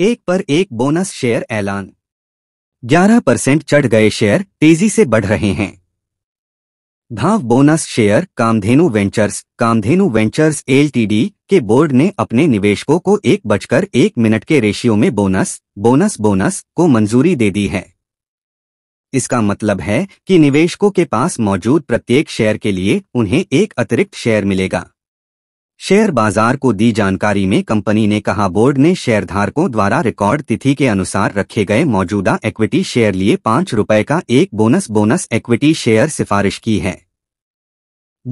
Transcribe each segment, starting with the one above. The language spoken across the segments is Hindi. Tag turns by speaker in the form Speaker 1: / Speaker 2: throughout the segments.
Speaker 1: एक पर एक बोनस शेयर ऐलान 11 परसेंट चढ़ गए शेयर तेजी से बढ़ रहे हैं भाव bonus share Kamdhenu Ventures Kamdhenu Ventures LTD के बोर्ड ने अपने निवेशकों को एक बजकर एक मिनट के रेशियो में बोनस बोनस बोनस को मंजूरी दे दी है इसका मतलब है कि निवेशकों के पास मौजूद प्रत्येक शेयर के लिए उन्हें एक अतिरिक्त शेयर मिलेगा शेयर बाजार को दी जानकारी में कंपनी ने कहा बोर्ड ने शेयरधारकों द्वारा रिकॉर्ड तिथि के अनुसार रखे गए मौजूदा इक्विटी शेयर लिए पाँच रुपये का एक बोनस बोनस इक्विटी शेयर सिफारिश की है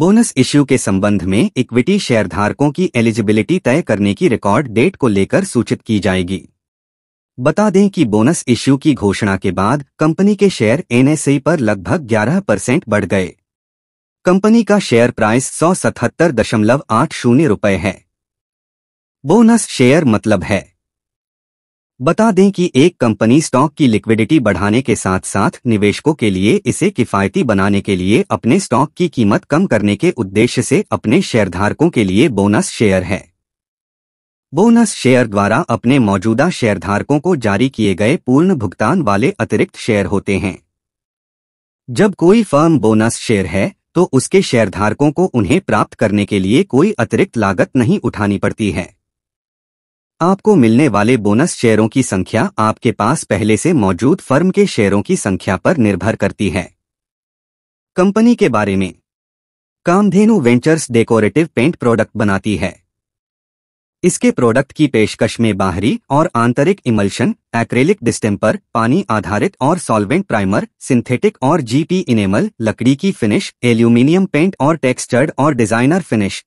Speaker 1: बोनस इश्यू के संबंध में इक्विटी शेयरधारकों की एलिजिबिलिटी तय करने की रिकॉर्ड डेट को लेकर सूचित की जाएगी बता दें कि बोनस इश्यू की घोषणा के बाद कंपनी के शेयर एनएसई पर लगभग 11 परसेंट बढ़ गए कंपनी का शेयर प्राइस सौ सतहत्तर दशमलव आठ शून्य रुपये है बोनस शेयर मतलब है बता दें कि एक कंपनी स्टॉक की लिक्विडिटी बढ़ाने के साथ साथ निवेशकों के लिए इसे किफायती बनाने के लिए अपने स्टॉक की कीमत कम करने के उद्देश्य से अपने शेयरधारकों के लिए बोनस शेयर है बोनस शेयर द्वारा अपने मौजूदा शेयरधारकों को जारी किए गए पूर्ण भुगतान वाले अतिरिक्त शेयर होते हैं जब कोई फर्म बोनस शेयर है तो उसके शेयरधारकों को उन्हें प्राप्त करने के लिए कोई अतिरिक्त लागत नहीं उठानी पड़ती है आपको मिलने वाले बोनस शेयरों की संख्या आपके पास पहले से मौजूद फर्म के शेयरों की संख्या पर निर्भर करती है कंपनी के बारे में Kamdhenu Ventures decorative paint product बनाती है इसके प्रोडक्ट की पेशकश में बाहरी और आंतरिक इमल्शन एक्रेलिक डिस्टेम्पर पानी आधारित और सॉल्वेंट प्राइमर सिंथेटिक और जीपी इनेमल लकड़ी की फिनिश एल्यूमिनियम पेंट और टेक्सचर्ड और डिजाइनर फिनिश